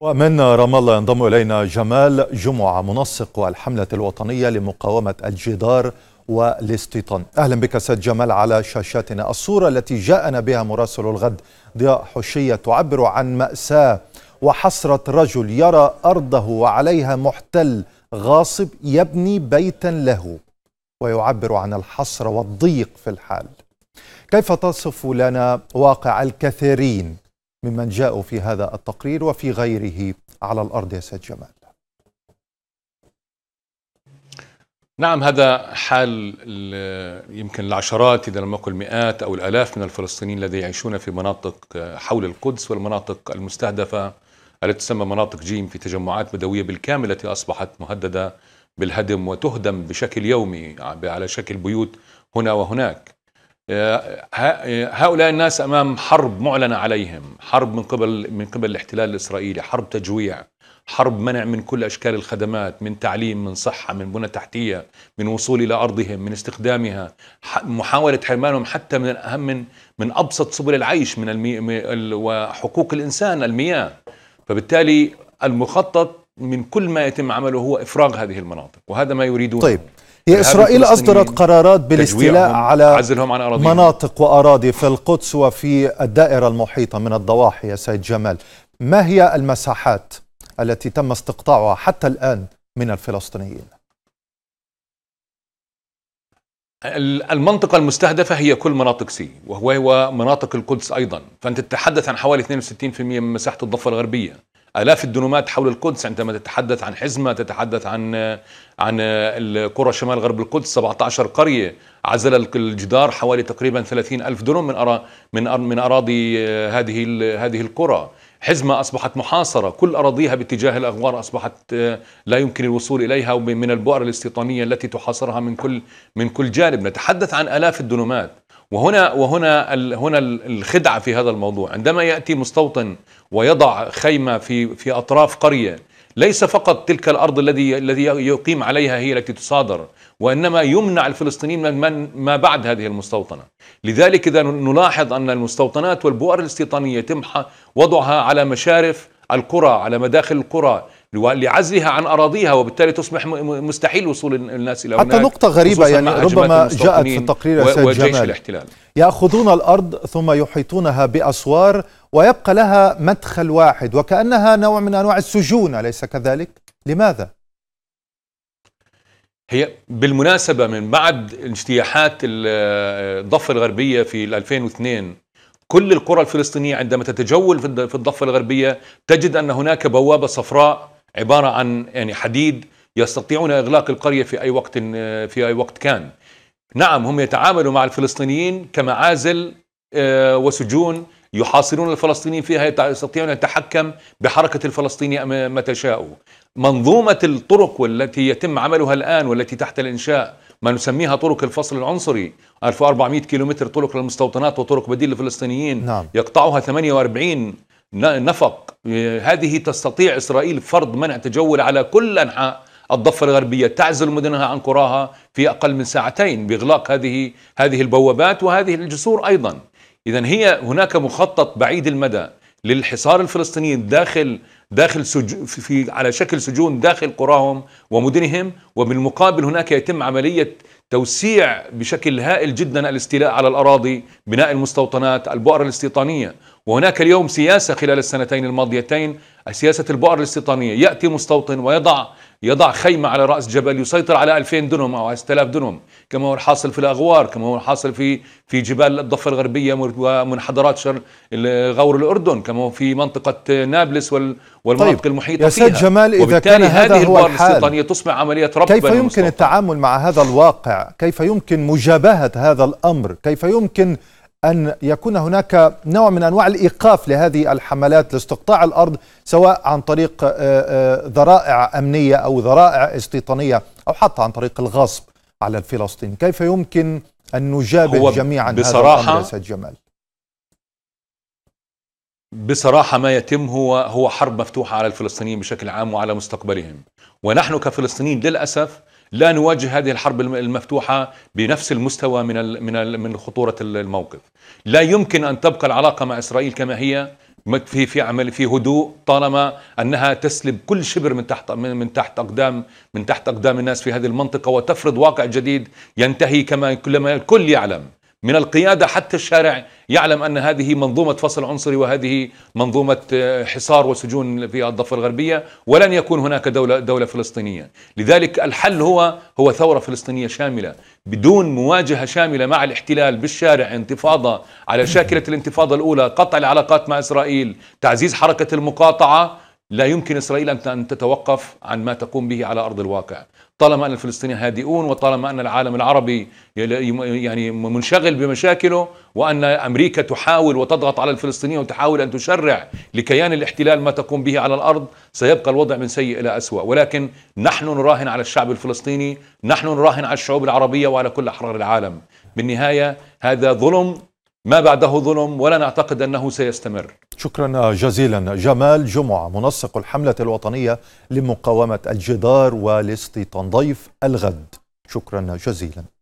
ومن رام الله ينضم الينا جمال جمعه منسق الحمله الوطنيه لمقاومه الجدار والاستيطان. اهلا بك سيد جمال على شاشاتنا، الصوره التي جاءنا بها مراسل الغد ضياء حشيه تعبر عن ماساه وحسره رجل يرى ارضه وعليها محتل غاصب يبني بيتا له ويعبر عن الحسره والضيق في الحال. كيف تصف لنا واقع الكثيرين ممن جاءوا في هذا التقرير وفي غيره على الأرض يا سيد جمال نعم هذا حال يمكن العشرات إذا لم نقل مئات أو الآلاف من الفلسطينيين الذين يعيشون في مناطق حول القدس والمناطق المستهدفة التي تسمى مناطق جيم في تجمعات بدوية بالكامل التي أصبحت مهددة بالهدم وتهدم بشكل يومي على شكل بيوت هنا وهناك هؤلاء الناس امام حرب معلنه عليهم، حرب من قبل من قبل الاحتلال الاسرائيلي، حرب تجويع، حرب منع من كل اشكال الخدمات، من تعليم، من صحه، من بنى تحتيه، من وصول الى ارضهم، من استخدامها، محاوله حرمانهم حتى من اهم من من ابسط سبل العيش من المي... وحقوق الانسان المياه. فبالتالي المخطط من كل ما يتم عمله هو افراغ هذه المناطق وهذا ما يريدونه. طيب هي اسرائيل اصدرت قرارات بالاستيلاء على عن مناطق واراضي في القدس وفي الدائره المحيطه من الضواحي يا سيد جمال ما هي المساحات التي تم استقطاعها حتى الان من الفلسطينيين المنطقة المستهدفة هي كل مناطق سي وهو مناطق القدس أيضا فأنت تتحدث عن حوالي 62% من مساحة الضفة الغربية الاف الدنومات حول القدس عندما يعني تتحدث عن حزمه تتحدث عن عن القرى شمال غرب القدس 17 قريه عزل الجدار حوالي تقريبا 30 الف دنوم من أرا من من اراضي آه، هذه هذه القرى حزمة أصبحت محاصرة كل أراضيها باتجاه الأغوار أصبحت آه، لا يمكن الوصول إليها من البؤر الاستيطانية التي تحاصرها من كل من كل جانب نتحدث عن آلاف الدنومات وهنا وهنا هنا الخدعه في هذا الموضوع عندما ياتي مستوطن ويضع خيمه في في اطراف قريه ليس فقط تلك الارض الذي الذي يقيم عليها هي التي تصادر وانما يمنع الفلسطينيين من, من ما بعد هذه المستوطنه لذلك اذا نلاحظ ان المستوطنات والبؤر الاستيطانيه يتم وضعها على مشارف القرى على مداخل القرى لعزلها عن أراضيها وبالتالي تصبح مستحيل وصول الناس إلى هناك حتى نقطة غريبة يعني ربما جاءت في التقرير سيد جمال الاحتلال. يأخذون الأرض ثم يحيطونها بأسوار ويبقى لها مدخل واحد وكأنها نوع من أنواع السجون أليس كذلك؟ لماذا؟ هي بالمناسبة من بعد اجتياحات الضفة الغربية في 2002 كل القرى الفلسطينية عندما تتجول في الضفة الغربية تجد أن هناك بوابة صفراء عبارة عن يعني حديد يستطيعون إغلاق القرية في أي وقت في أي وقت كان نعم هم يتعاملوا مع الفلسطينيين كمعازل آه، وسجون يحاصرون الفلسطينيين فيها يستطيعون أن يتحكم بحركة الفلسطيني متى شاءوا منظومة الطرق والتي يتم عملها الآن والتي تحت الإنشاء ما نسميها طرق الفصل العنصري 1400 كيلومتر طرق للمستوطنات وطرق بديل للفلسطينيين نعم. يقطعها 48 نفق هذه تستطيع إسرائيل فرض منع تجول على كل أنحاء الضفة الغربية تعزل مدنها عن قراها في أقل من ساعتين بإغلاق هذه هذه البوابات وهذه الجسور أيضا إذا هي هناك مخطط بعيد المدى للحصار الفلسطيني داخل داخل سج... في على شكل سجون داخل قراهم ومدنهم وبالمقابل هناك يتم عمليه توسيع بشكل هائل جدا الاستيلاء على الاراضي، بناء المستوطنات، البؤر الاستيطانيه، وهناك اليوم سياسه خلال السنتين الماضيتين سياسه البؤر الاستيطانيه، ياتي مستوطن ويضع يضع خيمة على رأس جبل يسيطر على 2000 دنم أو 6000 دنم كما هو الحاصل في الأغوار كما هو الحاصل في في جبال الضفة الغربية ومنحدرات شر غور الأردن كما هو في منطقة نابلس والمناطق طيب المحيطة يا سيد جمال إذا كان هذا هذه هو الحال تصبح عملية ربط كيف يمكن المستوطن. التعامل مع هذا الواقع كيف يمكن مجابهة هذا الأمر كيف يمكن أن يكون هناك نوع من أنواع الإيقاف لهذه الحملات لاستقطاع الأرض سواء عن طريق آه، آه، ذرائع أمنية أو ذرائع استيطانية أو حتى عن طريق الغصب على الفلسطين كيف يمكن أن نجابه جميعا بصراحة هذا الأمر سيد جمال بصراحة ما يتم هو هو حرب مفتوحة على الفلسطينيين بشكل عام وعلى مستقبلهم ونحن كفلسطينيين للأسف لا نواجه هذه الحرب المفتوحه بنفس المستوى من من من خطوره الموقف لا يمكن ان تبقى العلاقه مع اسرائيل كما هي في في عمل في هدوء طالما انها تسلب كل شبر من تحت من تحت اقدام من تحت اقدام الناس في هذه المنطقه وتفرض واقع جديد ينتهي كما كلما الكل يعلم من القيادة حتى الشارع يعلم أن هذه منظومة فصل عنصري وهذه منظومة آه، حصار وسجون في الضفة الغربية ولن يكون هناك دولة, دولة فلسطينية لذلك الحل هو هو ثورة فلسطينية شاملة بدون مواجهة شاملة مع الاحتلال بالشارع انتفاضة على شاكلة الانتفاضة الأولى قطع العلاقات مع إسرائيل تعزيز حركة المقاطعة لا يمكن إسرائيل أن تتوقف عن ما تقوم به على أرض الواقع طالما أن الفلسطينيين هادئون وطالما أن العالم العربي يعني منشغل بمشاكله وأن أمريكا تحاول وتضغط على الفلسطينيين وتحاول أن تشرع لكيان الاحتلال ما تقوم به على الأرض سيبقى الوضع من سيء إلى أسوأ ولكن نحن نراهن على الشعب الفلسطيني نحن نراهن على الشعوب العربية وعلى كل أحرار العالم بالنهاية هذا ظلم ما بعده ظلم ولا نعتقد أنه سيستمر شكرا جزيلا جمال جمعة منسق الحملة الوطنية لمقاومة الجدار والاستيطان ضيف الغد شكرا جزيلا